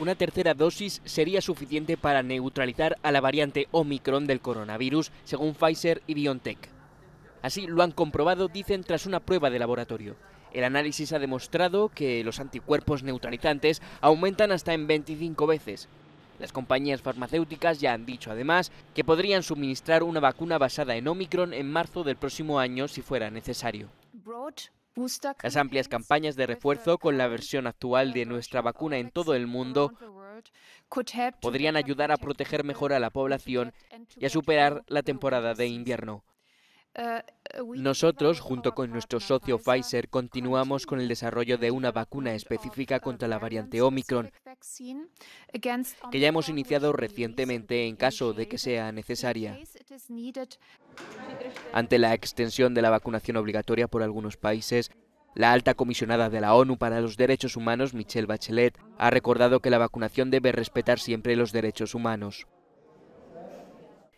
una tercera dosis sería suficiente para neutralizar a la variante Omicron del coronavirus, según Pfizer y BioNTech. Así lo han comprobado, dicen, tras una prueba de laboratorio. El análisis ha demostrado que los anticuerpos neutralizantes aumentan hasta en 25 veces. Las compañías farmacéuticas ya han dicho además que podrían suministrar una vacuna basada en Omicron en marzo del próximo año si fuera necesario. Las amplias campañas de refuerzo con la versión actual de nuestra vacuna en todo el mundo podrían ayudar a proteger mejor a la población y a superar la temporada de invierno. Uh, uh, Nosotros, junto con nuestro socio Pfizer, continuamos con el desarrollo de una vacuna específica contra la variante Omicron, que ya hemos iniciado recientemente en caso de que sea necesaria. Ante la extensión de la vacunación obligatoria por algunos países, la alta comisionada de la ONU para los Derechos Humanos, Michelle Bachelet, ha recordado que la vacunación debe respetar siempre los derechos humanos.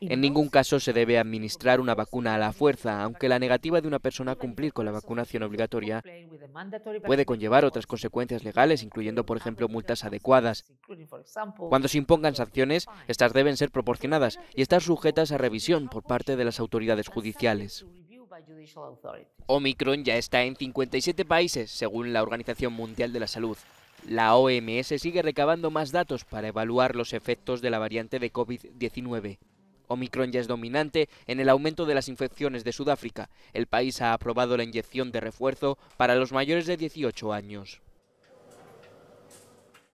En ningún caso se debe administrar una vacuna a la fuerza, aunque la negativa de una persona a cumplir con la vacunación obligatoria puede conllevar otras consecuencias legales, incluyendo, por ejemplo, multas adecuadas. Cuando se impongan sanciones, estas deben ser proporcionadas y estar sujetas a revisión por parte de las autoridades judiciales. Omicron ya está en 57 países, según la Organización Mundial de la Salud. La OMS sigue recabando más datos para evaluar los efectos de la variante de COVID-19. Omicron ya es dominante en el aumento de las infecciones de Sudáfrica. El país ha aprobado la inyección de refuerzo para los mayores de 18 años.